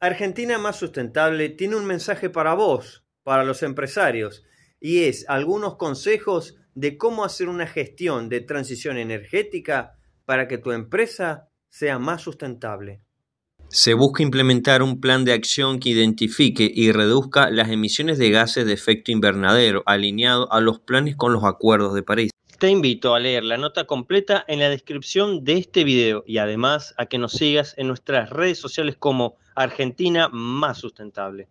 Argentina Más Sustentable tiene un mensaje para vos, para los empresarios, y es algunos consejos de cómo hacer una gestión de transición energética para que tu empresa sea más sustentable. Se busca implementar un plan de acción que identifique y reduzca las emisiones de gases de efecto invernadero alineado a los planes con los acuerdos de París. Te invito a leer la nota completa en la descripción de este video y además a que nos sigas en nuestras redes sociales como Argentina Más Sustentable.